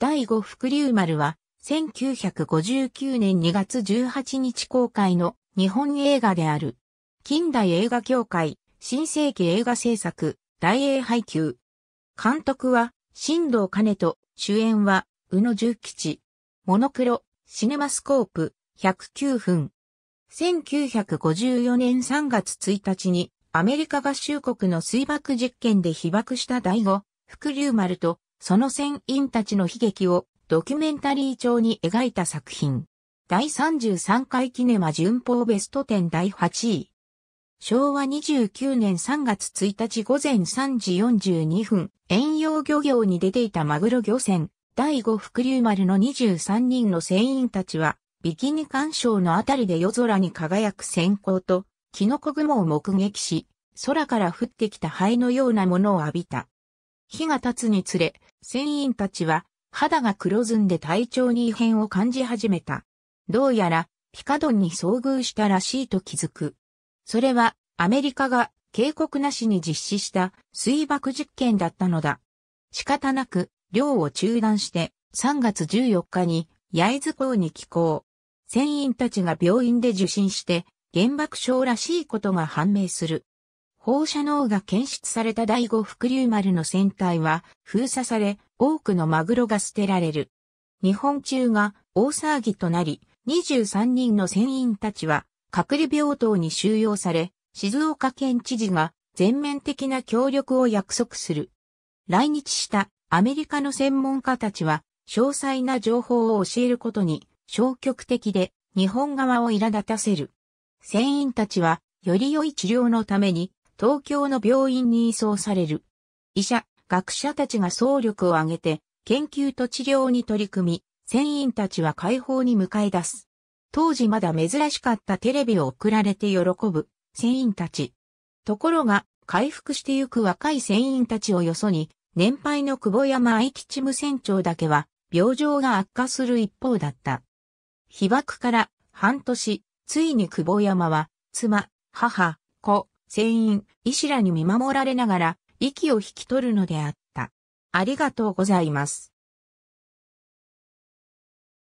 第五福竜丸は、1959年2月18日公開の日本映画である。近代映画協会、新世紀映画制作、大英配給。監督は、新藤兼人、主演は、宇野重吉。モノクロ、シネマスコープ、109分。1954年3月1日に、アメリカ合衆国の水爆実験で被爆した第五、福竜丸とその船員たちの悲劇をドキュメンタリー調に描いた作品。第33回キネマ巡報ベスト10第8位。昭和29年3月1日午前3時42分、遠洋漁業に出ていたマグロ漁船、第5福竜丸の23人の船員たちは、ビキニ干渉のあたりで夜空に輝く閃光と、キノコ雲を目撃し、空から降ってきた灰のようなものを浴びた。日が経つにつれ、船員たちは肌が黒ずんで体調に異変を感じ始めた。どうやらピカドンに遭遇したらしいと気づく。それはアメリカが警告なしに実施した水爆実験だったのだ。仕方なく漁を中断して3月14日に重津港に寄港。船員たちが病院で受診して原爆症らしいことが判明する。放射能が検出された第五福竜丸の船体は封鎖され、多くのマグロが捨てられる。日本中が大騒ぎとなり、23人の船員たちは隔離病棟に収容され、静岡県知事が全面的な協力を約束する。来日したアメリカの専門家たちは詳細な情報を教えることに消極的で日本側を苛立たせる。船員たちはより良い治療のために東京の病院に移送される。医者、学者たちが総力を挙げて、研究と治療に取り組み、船員たちは解放に向かい出す。当時まだ珍しかったテレビを送られて喜ぶ、船員たち。ところが、回復してゆく若い船員たちをよそに、年配の久保山愛吉無船長だけは、病状が悪化する一方だった。被爆から半年、ついに久保山は、妻、母、子、船員、医師らに見守られながら、息を引き取るのであった。ありがとうございます。